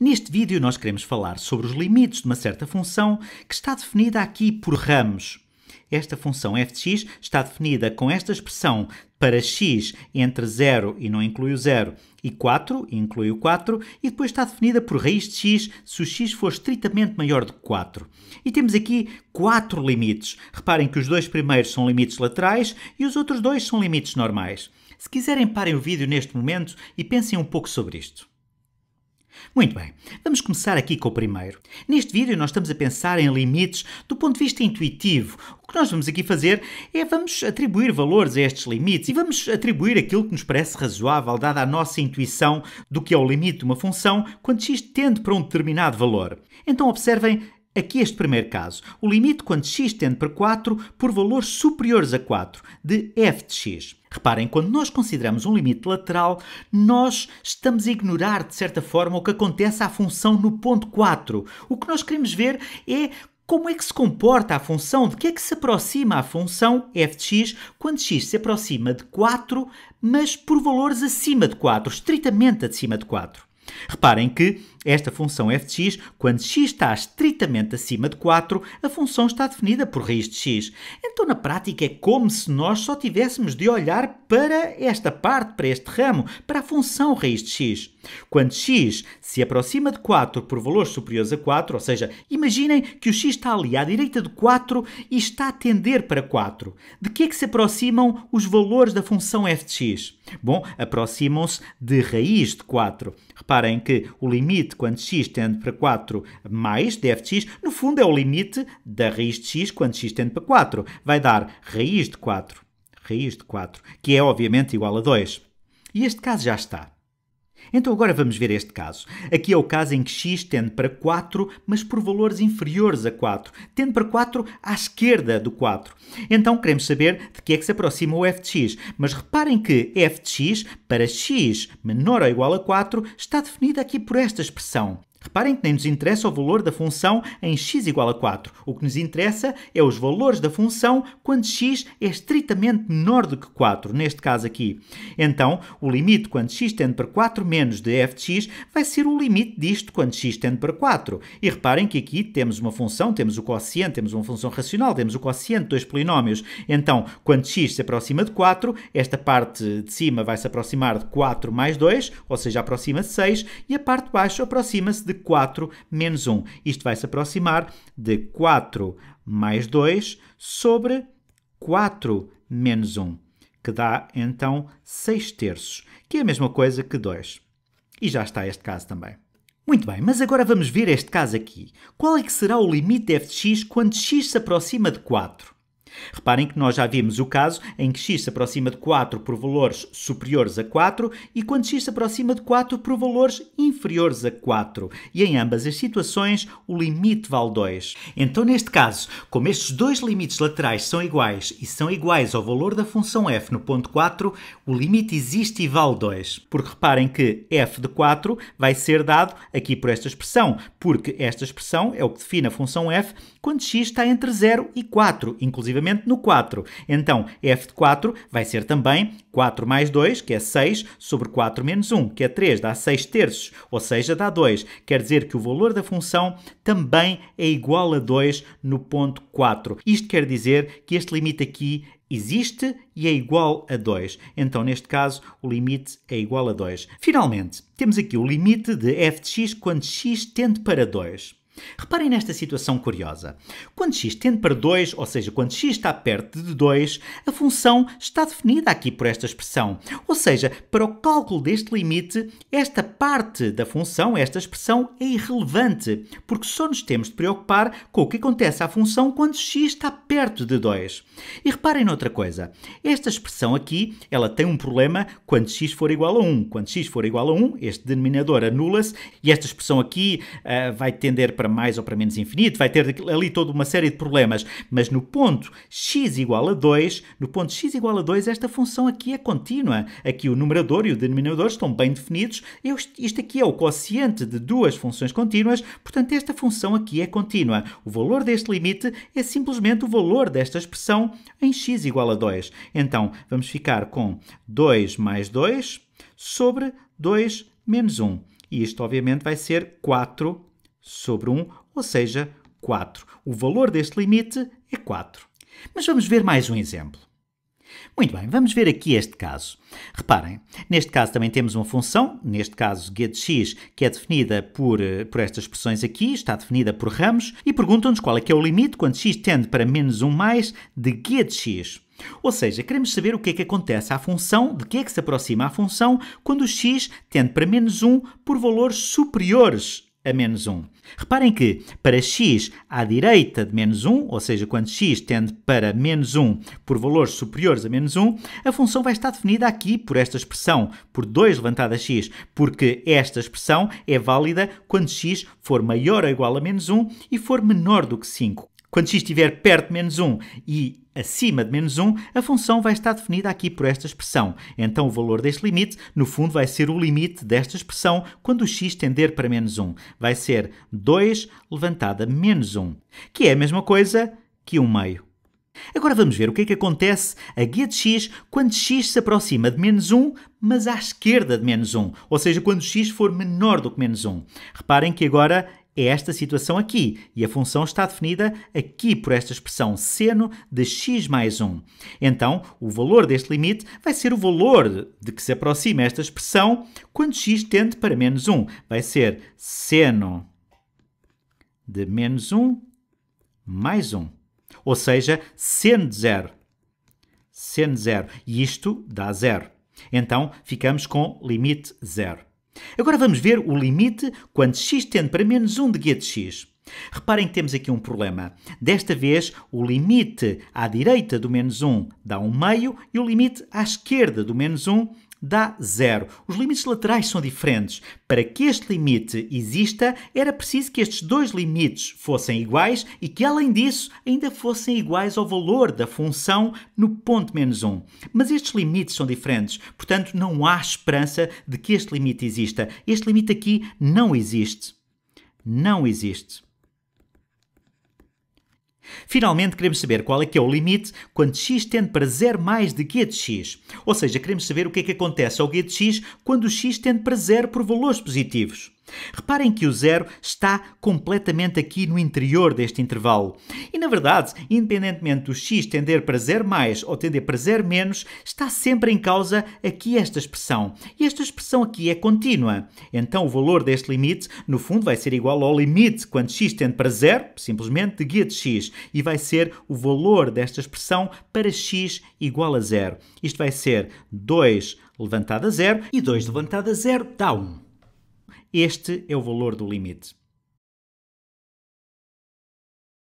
Neste vídeo nós queremos falar sobre os limites de uma certa função que está definida aqui por ramos. Esta função f de x está definida com esta expressão para x entre 0 e não inclui o 0 e 4 e inclui o 4 e depois está definida por raiz de x se o x for estritamente maior de 4. E temos aqui quatro limites. Reparem que os dois primeiros são limites laterais e os outros dois são limites normais. Se quiserem parem o vídeo neste momento e pensem um pouco sobre isto. Muito bem, vamos começar aqui com o primeiro. Neste vídeo nós estamos a pensar em limites do ponto de vista intuitivo. O que nós vamos aqui fazer é vamos atribuir valores a estes limites e vamos atribuir aquilo que nos parece razoável, dada a nossa intuição do que é o limite de uma função quando x tende para um determinado valor. Então observem Aqui este primeiro caso, o limite quando x tende para 4 por valores superiores a 4 de f de x. Reparem, quando nós consideramos um limite lateral, nós estamos a ignorar, de certa forma, o que acontece à função no ponto 4. O que nós queremos ver é como é que se comporta a função, de que é que se aproxima a função f de x quando x se aproxima de 4, mas por valores acima de 4, estritamente acima de 4. Reparem que esta função f de x, quando x está estritamente acima de 4, a função está definida por raiz de x. Então, na prática, é como se nós só tivéssemos de olhar para esta parte, para este ramo, para a função raiz de x. Quando x se aproxima de 4 por valores superiores a 4, ou seja, imaginem que o x está ali à direita de 4 e está a tender para 4. De que é que se aproximam os valores da função f de x? Bom, aproximam-se de raiz de 4. Reparem que o limite limite quando x tende para 4 mais df de x, no fundo é o limite da raiz de x quando x tende para 4. Vai dar raiz de 4, raiz de 4, que é obviamente igual a 2. E este caso já está. Então agora vamos ver este caso. Aqui é o caso em que x tende para 4, mas por valores inferiores a 4. Tende para 4 à esquerda do 4. Então queremos saber de que é que se aproxima o f de x. Mas reparem que f de x, para x menor ou igual a 4, está definida aqui por esta expressão. Reparem que nem nos interessa o valor da função em x igual a 4. O que nos interessa é os valores da função quando x é estritamente menor do que 4, neste caso aqui. Então, o limite quando x tende para 4 menos de f de x vai ser o limite disto quando x tende para 4. E reparem que aqui temos uma função, temos o quociente, temos uma função racional, temos o quociente de dois polinómios. Então, quando x se aproxima de 4, esta parte de cima vai se aproximar de 4 mais 2, ou seja, aproxima-se 6, e a parte de baixo aproxima-se de de 4 menos 1. Isto vai se aproximar de 4 mais 2 sobre 4 menos 1, que dá então 6 terços, que é a mesma coisa que 2. E já está este caso também. Muito bem, mas agora vamos ver este caso aqui. Qual é que será o limite de f de x quando x se aproxima de 4? Reparem que nós já vimos o caso em que x se aproxima de 4 por valores superiores a 4 e quando x se aproxima de 4 por valores inferiores a 4. E em ambas as situações o limite vale 2. Então, neste caso, como estes dois limites laterais são iguais e são iguais ao valor da função f no ponto 4, o limite existe e vale 2. Porque reparem que f de 4 vai ser dado aqui por esta expressão, porque esta expressão é o que define a função f quando x está entre 0 e 4, inclusive no 4. Então, f de 4 vai ser também 4 mais 2, que é 6, sobre 4 menos 1, que é 3, dá 6 terços, ou seja, dá 2. Quer dizer que o valor da função também é igual a 2 no ponto 4. Isto quer dizer que este limite aqui existe e é igual a 2. Então, neste caso, o limite é igual a 2. Finalmente, temos aqui o limite de f de x quando x tende para 2. Reparem nesta situação curiosa. Quando x tende para 2, ou seja, quando x está perto de 2, a função está definida aqui por esta expressão. Ou seja, para o cálculo deste limite, esta parte da função, esta expressão, é irrelevante, porque só nos temos de preocupar com o que acontece à função quando x está perto de 2. E reparem noutra coisa. Esta expressão aqui, ela tem um problema quando x for igual a 1. Quando x for igual a 1, este denominador anula-se e esta expressão aqui uh, vai tender para para mais ou para menos infinito, vai ter ali toda uma série de problemas, mas no ponto x igual a 2, no ponto x igual a 2, esta função aqui é contínua. Aqui o numerador e o denominador estão bem definidos. Isto aqui é o quociente de duas funções contínuas, portanto esta função aqui é contínua. O valor deste limite é simplesmente o valor desta expressão em x igual a 2. Então, vamos ficar com 2 mais 2 sobre 2 menos 1. E isto, obviamente, vai ser 4 sobre 1, ou seja, 4. O valor deste limite é 4. Mas vamos ver mais um exemplo. Muito bem, vamos ver aqui este caso. Reparem, neste caso também temos uma função, neste caso x, que é definida por, eh, por estas expressões aqui, está definida por ramos, e perguntam-nos qual é que é o limite quando x tende para menos 1 mais de x. Ou seja, queremos saber o que é que acontece à função, de que é que se aproxima a função, quando o x tende para menos 1 por valores superiores a menos 1. Reparem que para x à direita de menos 1, ou seja, quando x tende para menos 1 por valores superiores a menos 1, a função vai estar definida aqui por esta expressão, por 2 levantado a x, porque esta expressão é válida quando x for maior ou igual a menos 1 e for menor do que 5. Quando x estiver perto de menos 1 e acima de menos 1, a função vai estar definida aqui por esta expressão. Então o valor deste limite, no fundo, vai ser o limite desta expressão quando o x tender para menos 1. Vai ser 2 levantado a menos 1, que é a mesma coisa que 1 meio. Agora vamos ver o que é que acontece a guia de x quando x se aproxima de menos 1, mas à esquerda de menos 1, ou seja, quando x for menor do que menos 1. Reparem que agora é esta situação aqui, e a função está definida aqui por esta expressão seno de x mais 1. Então, o valor deste limite vai ser o valor de que se aproxima esta expressão quando x tende para menos 1. Vai ser seno de menos 1 mais 1, ou seja, seno de zero. Seno de zero. E isto dá zero. Então, ficamos com limite zero. Agora vamos ver o limite quando x tende para menos 1 de guia de x. Reparem que temos aqui um problema. Desta vez, o limite à direita do menos 1 dá 1 meio e o limite à esquerda do menos 1 dá zero. Os limites laterais são diferentes. Para que este limite exista, era preciso que estes dois limites fossem iguais e que, além disso, ainda fossem iguais ao valor da função no ponto menos 1. Mas estes limites são diferentes, portanto, não há esperança de que este limite exista. Este limite aqui não existe. Não existe. Finalmente, queremos saber qual é que é o limite quando x tende para zero mais de g de x. Ou seja, queremos saber o que é que acontece ao g de x quando o x tende para zero por valores positivos. Reparem que o zero está completamente aqui no interior deste intervalo. E na verdade, independentemente do x tender para zero mais ou tender para zero menos, está sempre em causa aqui esta expressão. E esta expressão aqui é contínua. Então o valor deste limite, no fundo, vai ser igual ao limite quando x tende para zero, simplesmente de guia de x, e vai ser o valor desta expressão para x igual a zero. Isto vai ser 2 levantado a zero e 2 levantado a zero dá 1. Este é o valor do limite.